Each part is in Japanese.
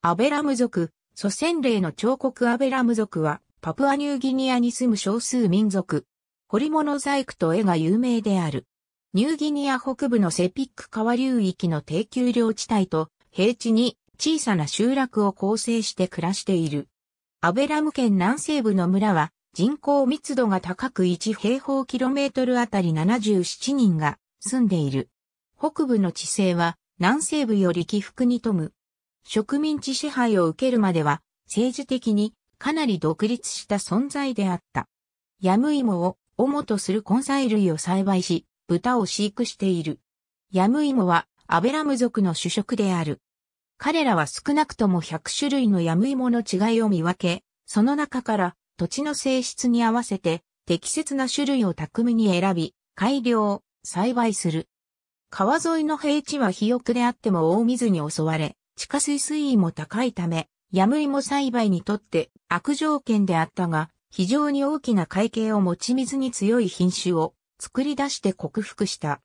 アベラム族、祖先霊の彫刻アベラム族は、パプアニューギニアに住む少数民族。彫り物細工と絵が有名である。ニューギニア北部のセピック川流域の低丘陵地帯と平地に小さな集落を構成して暮らしている。アベラム県南西部の村は人口密度が高く1平方キロメートルあたり77人が住んでいる。北部の地勢は南西部より起伏に富む植民地支配を受けるまでは、政治的にかなり独立した存在であった。ヤムイモを主とする根菜類を栽培し、豚を飼育している。ヤムイモはアベラム族の主食である。彼らは少なくとも100種類のヤムイモの違いを見分け、その中から土地の性質に合わせて適切な種類を巧みに選び、改良、栽培する。川沿いの平地は肥沃であっても大水に襲われ、地下水水位も高いため、ヤムイモ栽培にとって悪条件であったが、非常に大きな会計を持ち水に強い品種を作り出して克服した。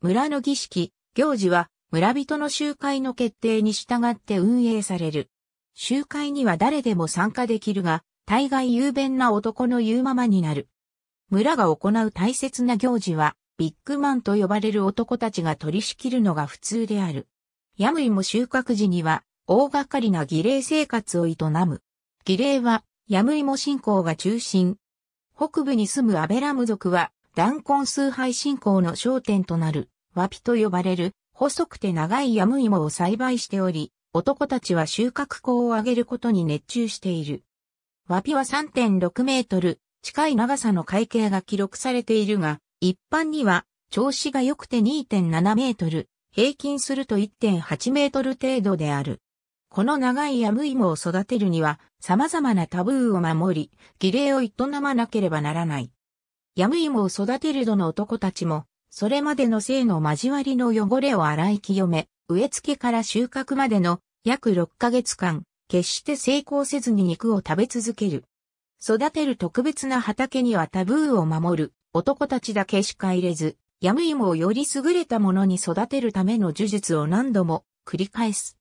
村の儀式、行事は村人の集会の決定に従って運営される。集会には誰でも参加できるが、大概雄弁な男の言うままになる。村が行う大切な行事は、ビッグマンと呼ばれる男たちが取り仕切るのが普通である。ヤムイも収穫時には大掛かりな儀礼生活を営む。儀礼はヤムイも信仰が中心。北部に住むアベラム族は断根崇拝信仰の焦点となるワピと呼ばれる細くて長いヤムイモを栽培しており、男たちは収穫口を上げることに熱中している。ワピは3.6メートル近い長さの会計が記録されているが、一般には調子が良くて2.7メートル平均すると1.8メートル程度である。この長いヤムイモを育てるには様々なタブーを守り、儀礼を営まなければならない。ヤムイモを育てるどの男たちも、それまでの性の交わりの汚れを洗い清め、植え付けから収穫までの約6ヶ月間、決して成功せずに肉を食べ続ける。育てる特別な畑にはタブーを守る男たちだけしか入れず、ヤムイモをより優れたものに育てるための呪術を何度も繰り返す。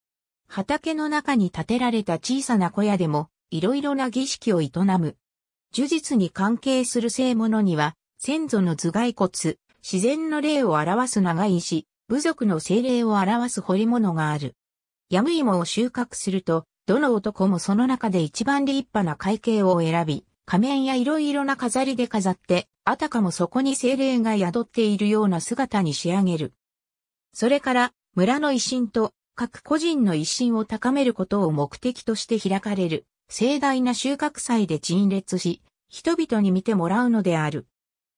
畑の中に建てられた小さな小屋でも、いろいろな儀式を営む。呪術に関係する性物には、先祖の頭蓋骨、自然の霊を表す長い石、部族の精霊を表す彫り物がある。ヤムイモを収穫すると、どの男もその中で一番立派な会計を選び、仮面や色々な飾りで飾って、あたかもそこに精霊が宿っているような姿に仕上げる。それから、村の威信と各個人の威信を高めることを目的として開かれる、盛大な収穫祭で陳列し、人々に見てもらうのである。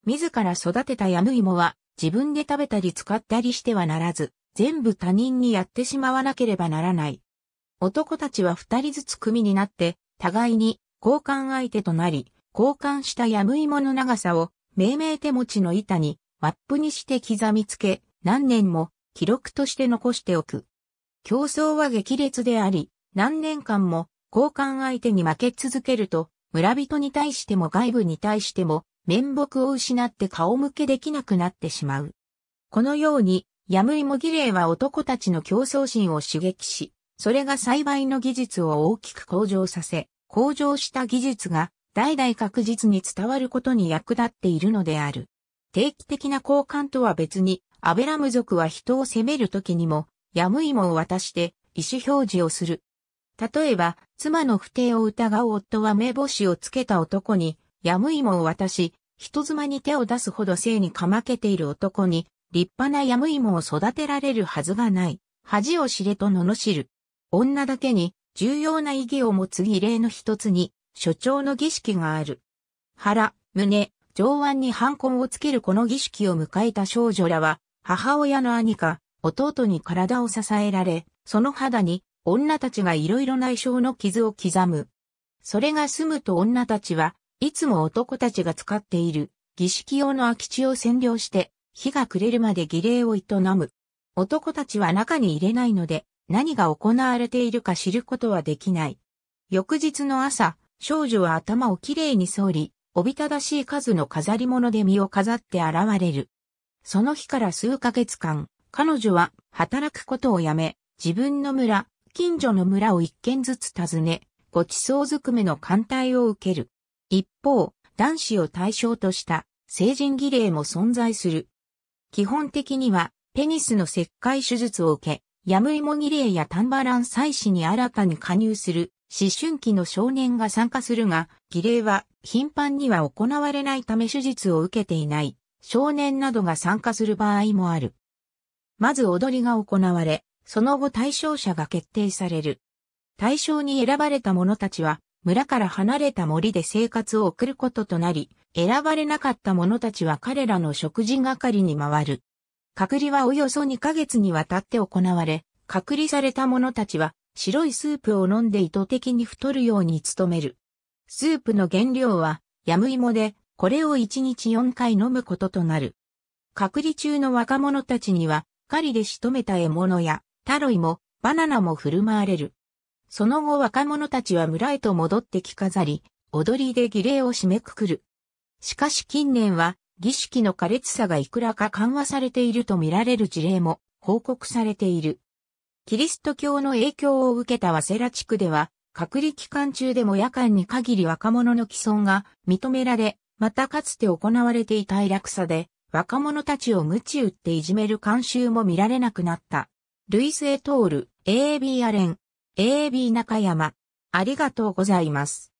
自ら育てたヤヌイモは、自分で食べたり使ったりしてはならず、全部他人にやってしまわなければならない。男たちは二人ずつ組になって、互いに交換相手となり、交換したやむいもの長さを命名手持ちの板にマップにして刻みつけ、何年も記録として残しておく。競争は激烈であり、何年間も交換相手に負け続けると、村人に対しても外部に対しても面目を失って顔向けできなくなってしまう。このように、やむいも儀礼は男たちの競争心を刺激し、それが栽培の技術を大きく向上させ、向上した技術が代々確実に伝わることに役立っているのである。定期的な交換とは別に、アベラム族は人を責める時にも、やむいもを渡して意思表示をする。例えば、妻の不定を疑う夫は目星をつけた男に、やむいもを渡し、人妻に手を出すほど性にかまけている男に、立派なやむいもを育てられるはずがない。恥を知れと罵る。女だけに重要な意義を持つ儀礼の一つに、所長の儀式がある。腹、胸、上腕に反根をつけるこの儀式を迎えた少女らは、母親の兄か、弟に体を支えられ、その肌に女たちがいろいろ内傷の傷を刻む。それが済むと女たちはいつも男たちが使っている儀式用の空き地を占領して日が暮れるまで儀礼を営む。男たちは中に入れないので何が行われているか知ることはできない。翌日の朝、少女は頭をきれいに剃り、おびただしい数の飾り物で身を飾って現れる。その日から数ヶ月間、彼女は働くことをやめ、自分の村、近所の村を一軒ずつ訪ね、ごちそうずくめの艦隊を受ける。一方、男子を対象とした成人儀礼も存在する。基本的には、ペニスの切開手術を受け、ムイモギ儀礼やタンバラン祭祀に新たに加入する思春期の少年が参加するが、儀礼は頻繁には行われないため手術を受けていない少年などが参加する場合もある。まず踊りが行われ、その後対象者が決定される。対象に選ばれた者たちは、村から離れた森で生活を送ることとなり、選ばれなかった者たちは彼らの食事係に回る。隔離はおよそ2ヶ月にわたって行われ、隔離された者たちは白いスープを飲んで意図的に太るように努める。スープの原料は、ヤムイモで、これを1日4回飲むこととなる。隔離中の若者たちには、狩りで仕留めた獲物や、タロイも、バナナも振る舞われる。その後若者たちは村へと戻って着飾り、踊りで儀礼を締めくくる。しかし近年は、儀式の苛烈さがいくらか緩和されていると見られる事例も報告されている。キリスト教の影響を受けた早稲田地区では、隔離期間中でも夜間に限り若者の既存が認められ、またかつて行われていたイラクサで、若者たちを鞭打っていじめる慣習も見られなくなった。ルイス・エトール、AB アレン、AB 中山。ありがとうございます。